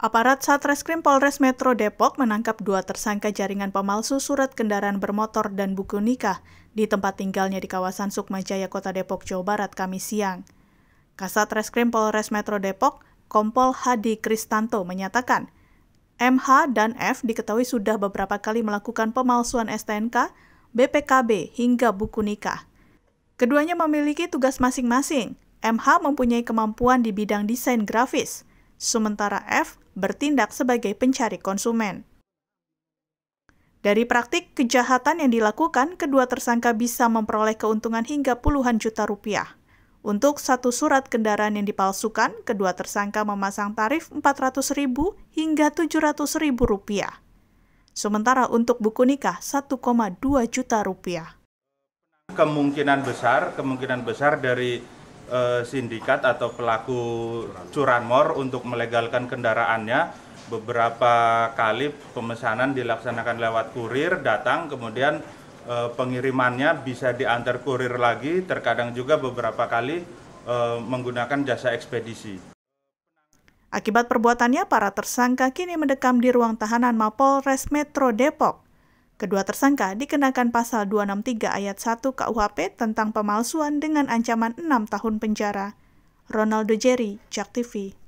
Aparat Satreskrim Polres Metro Depok menangkap dua tersangka jaringan pemalsu surat kendaraan bermotor dan buku nikah di tempat tinggalnya di kawasan Sukmajaya, Kota Depok, Jawa Barat, Kamis siang. Kasat Reskrim Polres Metro Depok, Kompol Hadi Kristanto menyatakan, MH dan F diketahui sudah beberapa kali melakukan pemalsuan STNK, BPKB, hingga buku nikah. Keduanya memiliki tugas masing-masing. MH mempunyai kemampuan di bidang desain grafis – sementara F bertindak sebagai pencari konsumen. Dari praktik kejahatan yang dilakukan, kedua tersangka bisa memperoleh keuntungan hingga puluhan juta rupiah. Untuk satu surat kendaraan yang dipalsukan, kedua tersangka memasang tarif Rp400.000 hingga Rp700.000. Sementara untuk buku nikah 1,2 juta rupiah. Kemungkinan besar, kemungkinan besar dari Eh, sindikat atau pelaku curanmor untuk melegalkan kendaraannya. Beberapa kali pemesanan dilaksanakan lewat kurir, datang kemudian eh, pengirimannya bisa diantar kurir lagi, terkadang juga beberapa kali eh, menggunakan jasa ekspedisi. Akibat perbuatannya, para tersangka kini mendekam di ruang tahanan Mapolres Metro Depok. Kedua tersangka dikenakan pasal 263 ayat 1 KUHP tentang pemalsuan dengan ancaman 6 tahun penjara. Ronaldo Jerry, Jack TV.